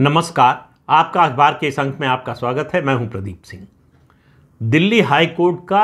नमस्कार आपका अखबार के इस अंक में आपका स्वागत है मैं हूं प्रदीप सिंह दिल्ली हाई कोर्ट का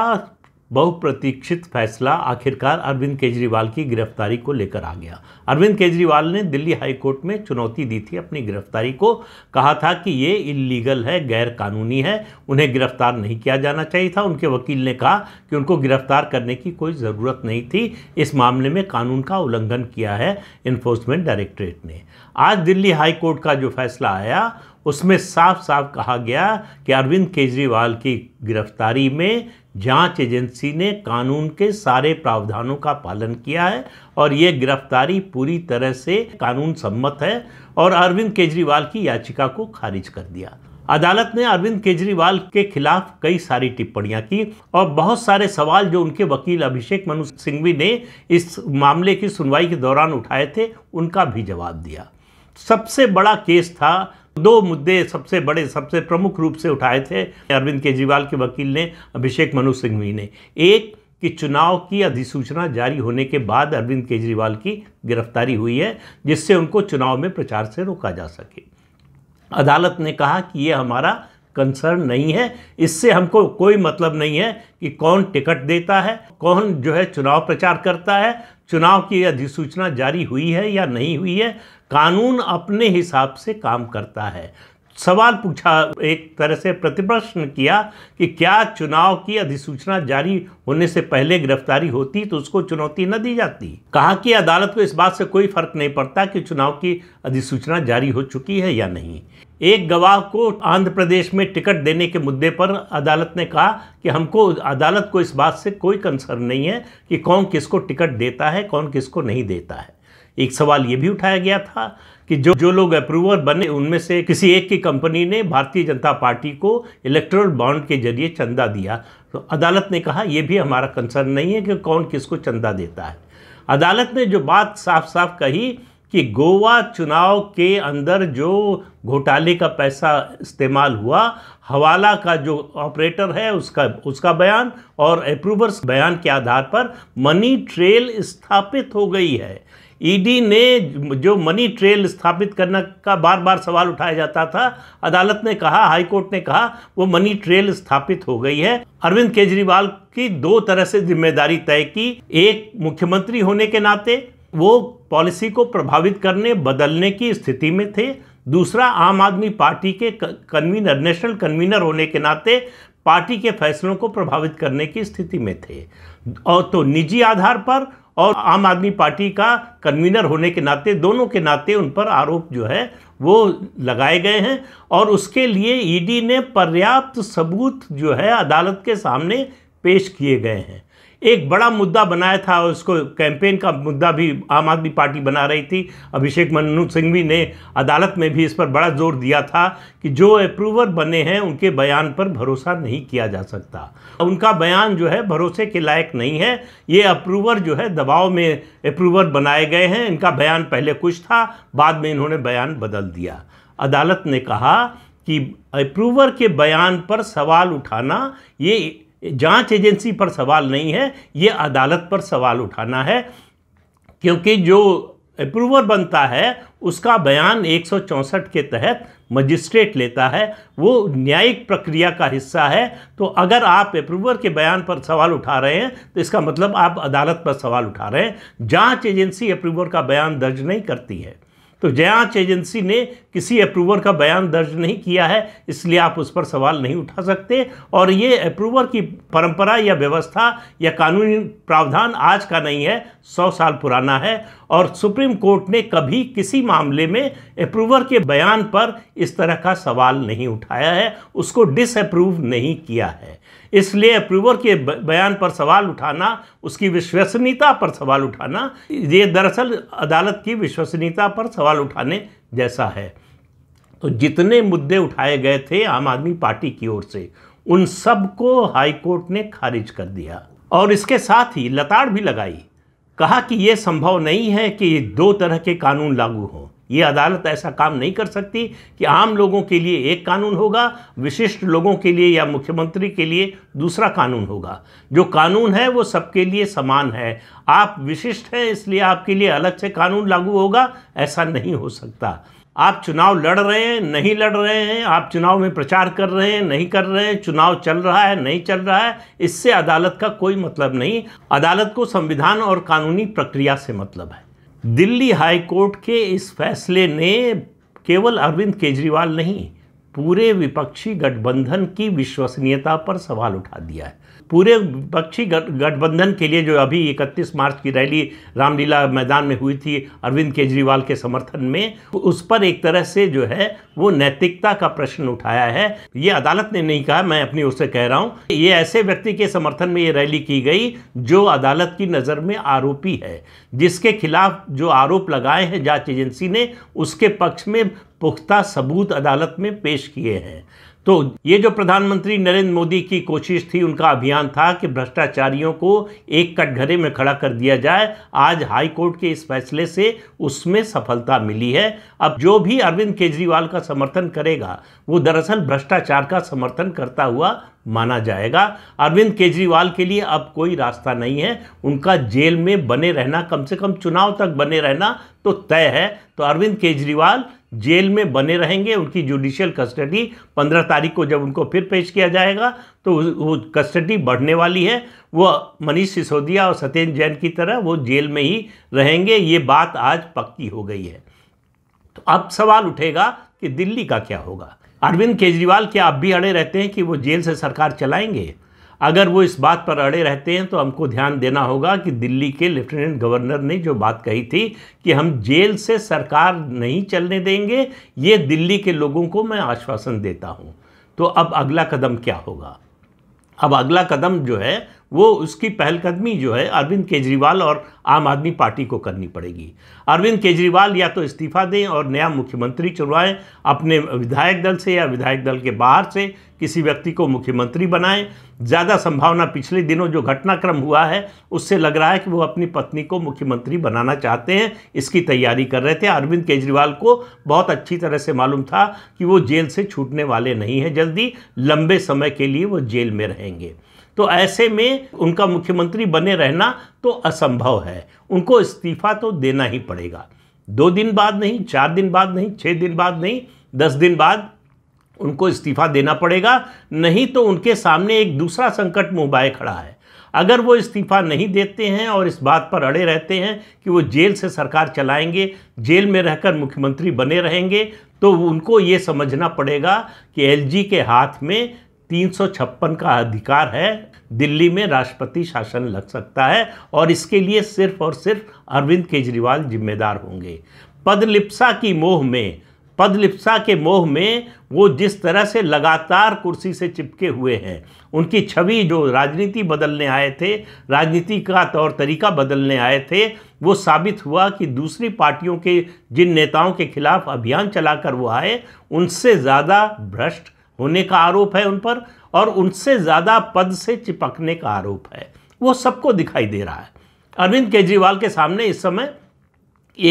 बहुप्रतीक्षित फैसला आखिरकार अरविंद केजरीवाल की गिरफ्तारी को लेकर आ गया अरविंद केजरीवाल ने दिल्ली हाईकोर्ट में चुनौती दी थी अपनी गिरफ्तारी को कहा था कि ये इलीगल है गैर कानूनी है उन्हें गिरफ्तार नहीं किया जाना चाहिए था उनके वकील ने कहा कि उनको गिरफ्तार करने की कोई ज़रूरत नहीं थी इस मामले में कानून का उल्लंघन किया है इन्फोर्समेंट डायरेक्टरेट ने आज दिल्ली हाईकोर्ट का जो फैसला आया उसमें साफ साफ कहा गया कि अरविंद केजरीवाल की गिरफ्तारी में जांच एजेंसी ने कानून के सारे प्रावधानों का पालन किया है और ये गिरफ्तारी पूरी तरह से कानून सम्मत है और अरविंद केजरीवाल की याचिका को खारिज कर दिया अदालत ने अरविंद केजरीवाल के खिलाफ कई सारी टिप्पणियां की और बहुत सारे सवाल जो उनके वकील अभिषेक मनु सिंघवी ने इस मामले की सुनवाई के दौरान उठाए थे उनका भी जवाब दिया सबसे बड़ा केस था दो मुद्दे सबसे बड़े सबसे प्रमुख रूप से उठाए थे अरविंद केजरीवाल के वकील ने अभिषेक मनु सिंघवी ने एक कि चुनाव की अधिसूचना जारी होने के बाद अरविंद केजरीवाल की गिरफ्तारी हुई है जिससे उनको चुनाव में प्रचार से रोका जा सके अदालत ने कहा कि ये हमारा कंसर्न नहीं है इससे हमको कोई मतलब नहीं है कि कौन टिकट देता है कौन जो है चुनाव प्रचार करता है चुनाव की अधिसूचना जारी हुई है या नहीं हुई है कानून अपने हिसाब से काम करता है सवाल पूछा एक तरह से प्रतिप्रश्न किया कि क्या चुनाव की अधिसूचना जारी होने से पहले गिरफ्तारी होती तो उसको चुनौती न दी जाती कहा कि अदालत को इस बात से कोई फर्क नहीं पड़ता कि चुनाव की अधिसूचना जारी हो चुकी है या नहीं एक गवाह को आंध्र प्रदेश में टिकट देने के मुद्दे पर अदालत ने कहा कि हमको अदालत को इस बात से कोई कंसर्न नहीं है कि कौन किसको टिकट देता है कौन किसको नहीं देता है एक सवाल ये भी उठाया गया था कि जो जो लोग अप्रूवर बने उनमें से किसी एक की कंपनी ने भारतीय जनता पार्टी को इलेक्ट्रल बॉन्ड के जरिए चंदा दिया तो अदालत ने कहा यह भी हमारा कंसर्न नहीं है कि कौन किसको चंदा देता है अदालत ने जो बात साफ साफ कही कि गोवा चुनाव के अंदर जो घोटाले का पैसा इस्तेमाल हुआ हवाला का जो ऑपरेटर है उसका उसका बयान और अप्रूवर्स बयान के आधार पर मनी ट्रेल स्थापित हो गई है ईडी ने जो मनी ट्रेल स्थापित करने का बार बार सवाल उठाया जाता था अदालत ने कहा हाईकोर्ट ने कहा वो मनी ट्रेल स्थापित हो गई है अरविंद केजरीवाल की दो तरह से जिम्मेदारी तय की एक मुख्यमंत्री होने के नाते वो पॉलिसी को प्रभावित करने बदलने की स्थिति में थे दूसरा आम आदमी पार्टी के कन्वीनर नेशनल कन्वीनर होने के नाते पार्टी के फैसलों को प्रभावित करने की स्थिति में थे और तो निजी आधार पर और आम आदमी पार्टी का कन्वीनर होने के नाते दोनों के नाते उन पर आरोप जो है वो लगाए गए हैं और उसके लिए ईडी e ने पर्याप्त सबूत जो है अदालत के सामने पेश किए गए हैं एक बड़ा मुद्दा बनाया था उसको कैंपेन का मुद्दा भी आम आदमी पार्टी बना रही थी अभिषेक मनु सिंघवी ने अदालत में भी इस पर बड़ा जोर दिया था कि जो अप्रूवर बने हैं उनके बयान पर भरोसा नहीं किया जा सकता उनका बयान जो है भरोसे के लायक नहीं है ये अप्रूवर जो है दबाव में अप्रूवर बनाए गए हैं इनका बयान पहले कुछ था बाद में इन्होंने बयान बदल दिया अदालत ने कहा कि अप्रूवर के बयान पर सवाल उठाना ये जांच एजेंसी पर सवाल नहीं है ये अदालत पर सवाल उठाना है क्योंकि जो अप्रूवर बनता है उसका बयान 164 के तहत मजिस्ट्रेट लेता है वो न्यायिक प्रक्रिया का हिस्सा है तो अगर आप अप्रूवर के बयान पर सवाल उठा रहे हैं तो इसका मतलब आप अदालत पर सवाल उठा रहे हैं जांच एजेंसी अप्रूवर का बयान दर्ज नहीं करती है तो जांच एजेंसी ने किसी अप्रूवर का बयान दर्ज नहीं किया है इसलिए आप उस पर सवाल नहीं उठा सकते और ये अप्रूवर की परंपरा या व्यवस्था या कानूनी प्रावधान आज का नहीं है सौ साल पुराना है और सुप्रीम कोर्ट ने कभी किसी मामले में अप्रूवर के बयान पर इस तरह का सवाल नहीं उठाया है उसको डिसअप्रूव नहीं किया है इसलिए अप्रूवर के बयान पर सवाल उठाना उसकी विश्वसनीयता पर सवाल उठाना ये दरअसल अदालत की विश्वसनीयता पर सवाल सवाल उठाने जैसा है तो जितने मुद्दे उठाए गए थे आम आदमी पार्टी की ओर से उन सब को हाईकोर्ट ने खारिज कर दिया और इसके साथ ही लताड़ भी लगाई कहा कि यह संभव नहीं है कि दो तरह के कानून लागू हों ये अदालत ऐसा काम नहीं कर सकती कि आम लोगों के लिए एक कानून होगा विशिष्ट लोगों के लिए या मुख्यमंत्री के लिए दूसरा कानून होगा जो कानून है वो सबके लिए समान है आप विशिष्ट हैं इसलिए आपके लिए अलग से कानून लागू होगा ऐसा नहीं हो सकता आप चुनाव लड़ रहे हैं नहीं लड़ रहे हैं आप चुनाव में प्रचार कर रहे हैं नहीं कर रहे हैं चुनाव चल रहा है नहीं चल रहा है इससे अदालत का कोई मतलब नहीं अदालत को संविधान और कानूनी प्रक्रिया से मतलब है दिल्ली हाई कोर्ट के इस फैसले ने केवल अरविंद केजरीवाल नहीं पूरे विपक्षी गठबंधन की विश्वसनीयता पर सवाल उठा दिया है पूरे पक्षी गठबंधन के लिए जो अभी 31 मार्च की रैली रामलीला मैदान में हुई थी अरविंद केजरीवाल के समर्थन में उस पर एक तरह से जो है वो नैतिकता का प्रश्न उठाया है ये अदालत ने नहीं कहा मैं अपनी ओर से कह रहा हूँ ये ऐसे व्यक्ति के समर्थन में ये रैली की गई जो अदालत की नज़र में आरोपी है जिसके खिलाफ जो आरोप लगाए हैं जांच एजेंसी ने उसके पक्ष में पुख्ता सबूत अदालत में पेश किए हैं तो ये जो प्रधानमंत्री नरेंद्र मोदी की कोशिश थी उनका अभियान था कि भ्रष्टाचारियों को एक कटघरे में खड़ा कर दिया जाए आज हाई कोर्ट के इस फैसले से उसमें सफलता मिली है अब जो भी अरविंद केजरीवाल का समर्थन करेगा वो दरअसल भ्रष्टाचार का समर्थन करता हुआ माना जाएगा अरविंद केजरीवाल के लिए अब कोई रास्ता नहीं है उनका जेल में बने रहना कम से कम चुनाव तक बने रहना तो तय है तो अरविंद केजरीवाल जेल में बने रहेंगे उनकी जुडिशियल कस्टडी पंद्रह तारीख को जब उनको फिर पेश किया जाएगा तो वो कस्टडी बढ़ने वाली है वो मनीष सिसोदिया और सत्येंद्र जैन की तरह वो जेल में ही रहेंगे ये बात आज पक्की हो गई है तो अब सवाल उठेगा कि दिल्ली का क्या होगा अरविंद केजरीवाल क्या अब भी अड़े रहते हैं कि वो जेल से सरकार चलाएंगे अगर वो इस बात पर अड़े रहते हैं तो हमको ध्यान देना होगा कि दिल्ली के लेफ्टिनेंट गवर्नर ने जो बात कही थी कि हम जेल से सरकार नहीं चलने देंगे ये दिल्ली के लोगों को मैं आश्वासन देता हूँ तो अब अगला कदम क्या होगा अब अगला कदम जो है वो उसकी पहलकदमी जो है अरविंद केजरीवाल और आम आदमी पार्टी को करनी पड़ेगी अरविंद केजरीवाल या तो इस्तीफा दें और नया मुख्यमंत्री चुनवाएं अपने विधायक दल से या विधायक दल के बाहर से किसी व्यक्ति को मुख्यमंत्री बनाएं ज़्यादा संभावना पिछले दिनों जो घटनाक्रम हुआ है उससे लग रहा है कि वो अपनी पत्नी को मुख्यमंत्री बनाना चाहते हैं इसकी तैयारी कर रहे थे अरविंद केजरीवाल को बहुत अच्छी तरह से मालूम था कि वो जेल से छूटने वाले नहीं हैं जल्दी लंबे समय के लिए वो जेल में रहेंगे तो ऐसे में उनका मुख्यमंत्री बने रहना तो असंभव है उनको इस्तीफा तो देना ही पड़ेगा दो दिन बाद नहीं चार दिन बाद नहीं छः दिन बाद नहीं दस दिन बाद उनको इस्तीफा देना पड़ेगा नहीं तो उनके सामने एक दूसरा संकट मुंबाए खड़ा है अगर वो इस्तीफा नहीं देते हैं और इस बात पर अड़े रहते हैं कि वो जेल से सरकार चलाएंगे जेल में रहकर मुख्यमंत्री बने रहेंगे तो उनको ये समझना पड़ेगा कि एलजी के हाथ में 356 का अधिकार है दिल्ली में राष्ट्रपति शासन लग सकता है और इसके लिए सिर्फ और सिर्फ अरविंद केजरीवाल जिम्मेदार होंगे पदलिप्सा की मोह में पदलिप्सा के मोह में वो जिस तरह से लगातार कुर्सी से चिपके हुए हैं उनकी छवि जो राजनीति बदलने आए थे राजनीति का तौर तरीका बदलने आए थे वो साबित हुआ कि दूसरी पार्टियों के जिन नेताओं के खिलाफ अभियान चलाकर वो आए उनसे ज़्यादा भ्रष्ट होने का आरोप है उन पर और उनसे ज़्यादा पद से चिपकने का आरोप है वो सबको दिखाई दे रहा है अरविंद केजरीवाल के सामने इस समय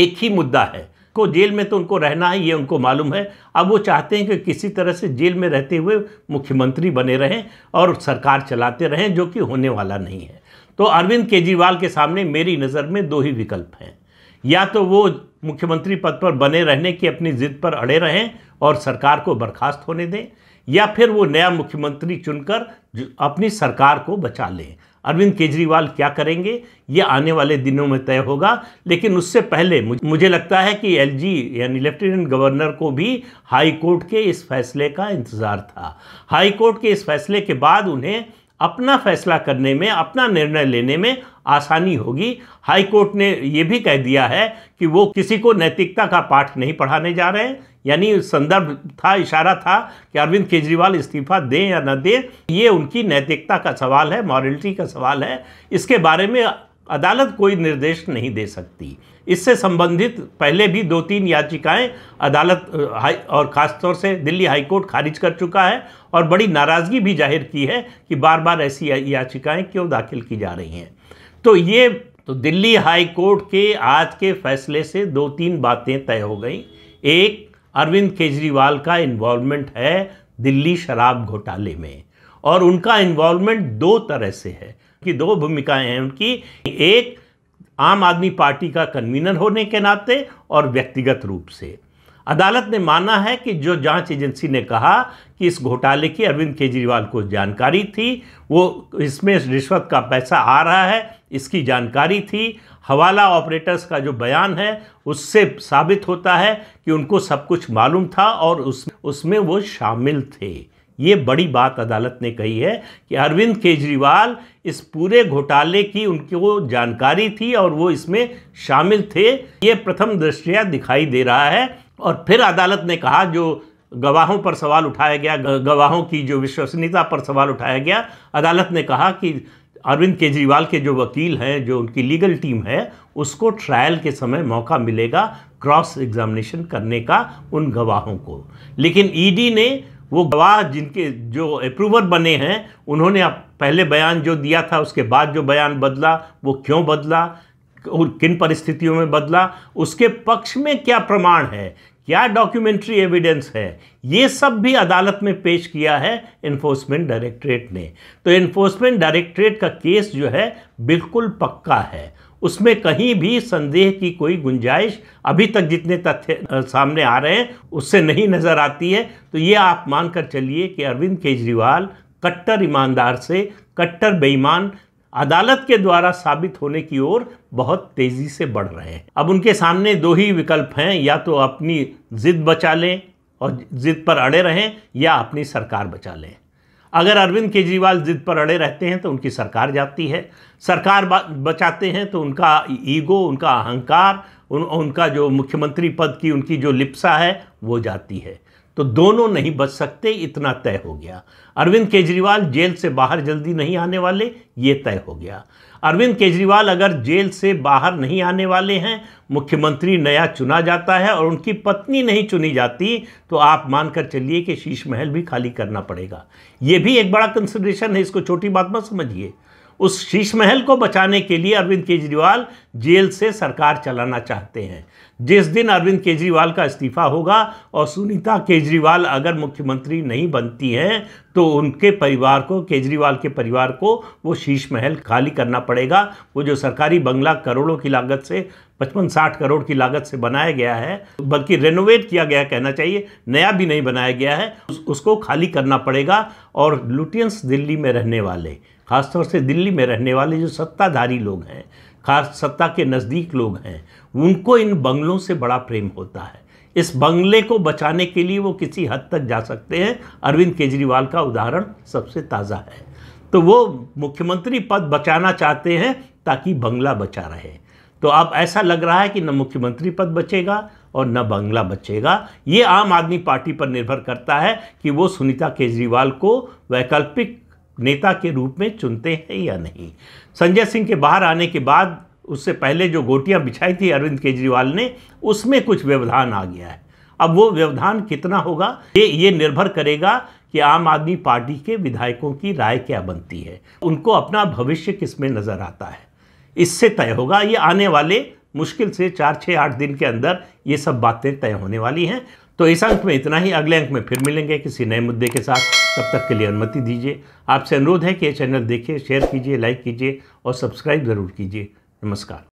एक ही मुद्दा है को जेल में तो उनको रहना है ये उनको मालूम है अब वो चाहते हैं कि किसी तरह से जेल में रहते हुए मुख्यमंत्री बने रहें और सरकार चलाते रहें जो कि होने वाला नहीं है तो अरविंद केजरीवाल के सामने मेरी नज़र में दो ही विकल्प हैं या तो वो मुख्यमंत्री पद पर बने रहने की अपनी जिद पर अड़े रहें और सरकार को बर्खास्त होने दें या फिर वो नया मुख्यमंत्री चुनकर अपनी सरकार को बचा लें अरविंद केजरीवाल क्या करेंगे ये आने वाले दिनों में तय होगा लेकिन उससे पहले मुझे लगता है कि एलजी यानी लेफ्टिनेंट गवर्नर को भी हाई कोर्ट के इस फैसले का इंतज़ार था हाई कोर्ट के इस फैसले के बाद उन्हें अपना फैसला करने में अपना निर्णय लेने में आसानी होगी हाई कोर्ट ने ये भी कह दिया है कि वो किसी को नैतिकता का पाठ नहीं पढ़ाने जा रहे हैं यानी संदर्भ था इशारा था कि अरविंद केजरीवाल इस्तीफा दें या न दें ये उनकी नैतिकता का सवाल है मॉरलिटी का सवाल है इसके बारे में अदालत कोई निर्देश नहीं दे सकती इससे संबंधित पहले भी दो तीन याचिकाएं अदालत हाई और ख़ासतौर से दिल्ली हाईकोर्ट खारिज कर चुका है और बड़ी नाराज़गी भी जाहिर की है कि बार बार ऐसी याचिकाएं क्यों दाखिल की जा रही हैं तो ये तो दिल्ली हाई कोर्ट के आज के फैसले से दो तीन बातें तय हो गई एक अरविंद केजरीवाल का इन्वॉल्वमेंट है दिल्ली शराब घोटाले में और उनका इन्वॉल्वमेंट दो तरह से है कि दो भूमिकाएं हैं उनकी एक आम आदमी पार्टी का कन्वीनर होने के नाते और व्यक्तिगत रूप से अदालत ने माना है कि जो जांच एजेंसी ने कहा कि इस घोटाले की अरविंद केजरीवाल को जानकारी थी वो इसमें रिश्वत का पैसा आ रहा है इसकी जानकारी थी हवाला ऑपरेटर्स का जो बयान है उससे साबित होता है कि उनको सब कुछ मालूम था और उस उसमें वो शामिल थे ये बड़ी बात अदालत ने कही है कि अरविंद केजरीवाल इस पूरे घोटाले की उनको जानकारी थी और वो इसमें शामिल थे ये प्रथम दृष्टिया दिखाई दे रहा है और फिर अदालत ने कहा जो गवाहों पर सवाल उठाया गया गवाहों की जो विश्वसनीयता पर सवाल उठाया गया अदालत ने कहा कि अरविंद केजरीवाल के जो वकील हैं जो उनकी लीगल टीम है उसको ट्रायल के समय मौका मिलेगा क्रॉस एग्जामिनेशन करने का उन गवाहों को लेकिन ईडी ने वो गवाह जिनके जो अप्रूवर बने हैं उन्होंने अब पहले बयान जो दिया था उसके बाद जो बयान बदला वो क्यों बदला और किन परिस्थितियों में बदला उसके पक्ष में क्या प्रमाण है क्या डॉक्यूमेंट्री एविडेंस है ये सब भी अदालत में पेश किया है इन्फोर्समेंट डायरेक्टरेट ने तो इन्फोर्समेंट डायरेक्टरेट का केस जो है बिल्कुल पक्का है उसमें कहीं भी संदेह की कोई गुंजाइश अभी तक जितने तथ्य सामने आ रहे हैं उससे नहीं नज़र आती है तो ये आप मानकर चलिए कि अरविंद केजरीवाल कट्टर ईमानदार से कट्टर बेईमान अदालत के द्वारा साबित होने की ओर बहुत तेज़ी से बढ़ रहे हैं अब उनके सामने दो ही विकल्प हैं या तो अपनी जिद बचा लें और जिद पर अड़े रहें या अपनी सरकार बचा लें अगर अरविंद केजरीवाल जिद पर अड़े रहते हैं तो उनकी सरकार जाती है सरकार बचाते हैं तो उनका ईगो उनका अहंकार उन, उनका जो मुख्यमंत्री पद की उनकी जो लिप्सा है वो जाती है तो दोनों नहीं बच सकते इतना तय हो गया अरविंद केजरीवाल जेल से बाहर जल्दी नहीं आने वाले ये तय हो गया अरविंद केजरीवाल अगर जेल से बाहर नहीं आने वाले हैं मुख्यमंत्री नया चुना जाता है और उनकी पत्नी नहीं चुनी जाती तो आप मानकर चलिए कि शीश महल भी खाली करना पड़ेगा ये भी एक बड़ा कंसिडरेशन है इसको छोटी बात मत समझिए उस शीश महल को बचाने के लिए अरविंद केजरीवाल जेल से सरकार चलाना चाहते हैं जिस दिन अरविंद केजरीवाल का इस्तीफा होगा और सुनीता केजरीवाल अगर मुख्यमंत्री नहीं बनती हैं तो उनके परिवार को केजरीवाल के परिवार को वो शीश महल खाली करना पड़ेगा वो जो सरकारी बंगला करोड़ों की लागत से पचपन साठ करोड़ की लागत से बनाया गया है बल्कि रेनोवेट किया गया कहना चाहिए नया भी नहीं बनाया गया है उस, उसको खाली करना पड़ेगा और लुटियंस दिल्ली में रहने वाले खासतौर से दिल्ली में रहने वाले जो सत्ताधारी लोग हैं खास सत्ता के नज़दीक लोग हैं उनको इन बंगलों से बड़ा प्रेम होता है इस बंगले को बचाने के लिए वो किसी हद तक जा सकते हैं अरविंद केजरीवाल का उदाहरण सबसे ताज़ा है तो वो मुख्यमंत्री पद बचाना चाहते हैं ताकि बंगला बचा रहे तो अब ऐसा लग रहा है कि न मुख्यमंत्री पद बचेगा और न बंगला बचेगा ये आम आदमी पार्टी पर निर्भर करता है कि वो सुनीता केजरीवाल को वैकल्पिक नेता के रूप में चुनते हैं या नहीं संजय सिंह के बाहर आने के बाद उससे पहले जो गोटियां बिछाई थी अरविंद केजरीवाल ने उसमें कुछ व्यवधान आ गया है अब वो व्यवधान कितना होगा ये ये निर्भर करेगा कि आम आदमी पार्टी के विधायकों की राय क्या बनती है उनको अपना भविष्य किसमें नज़र आता है इससे तय होगा ये आने वाले मुश्किल से चार छः आठ दिन के अंदर ये सब बातें तय होने वाली हैं तो इस अंक में इतना ही अगले अंक में फिर मिलेंगे किसी नए मुद्दे के साथ तब तक के लिए अनुमति दीजिए आपसे अनुरोध है कि यह चैनल देखिए शेयर कीजिए लाइक कीजिए और सब्सक्राइब ज़रूर कीजिए नमस्कार